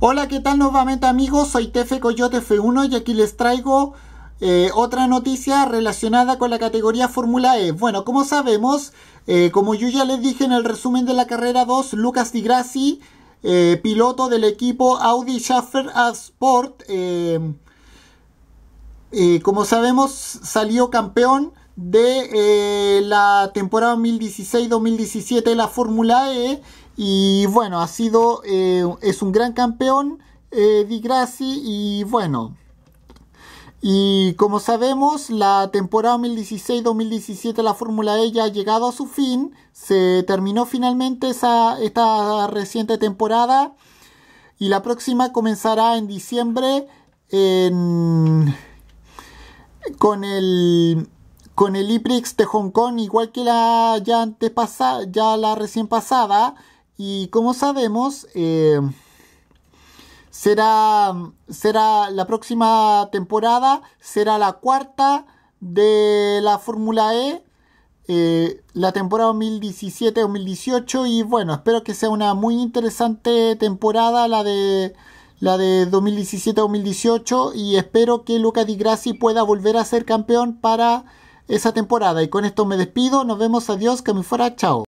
Hola, ¿qué tal nuevamente amigos? Soy Tefe Coyote F1 y aquí les traigo eh, otra noticia relacionada con la categoría Fórmula E. Bueno, como sabemos, eh, como yo ya les dije en el resumen de la carrera 2, Lucas Di eh, piloto del equipo Audi Schaffer Sport, como sabemos, salió campeón de eh, la temporada 2016-2017 de la Fórmula E y bueno, ha sido, eh, es un gran campeón eh, Di Grassi y bueno, y como sabemos la temporada 2016-2017 de la Fórmula E ya ha llegado a su fin, se terminó finalmente esa, esta reciente temporada y la próxima comenzará en diciembre con el con el Iprix de Hong Kong igual que la ya ya la recién pasada. Y como sabemos, eh, será, será la próxima temporada, será la cuarta de la Fórmula E, eh, la temporada 2017-2018 y bueno, espero que sea una muy interesante temporada la de la de 2017-2018 y espero que Luca Di Grassi pueda volver a ser campeón para esa temporada. Y con esto me despido. Nos vemos. Adiós. Que me fuera. Chao.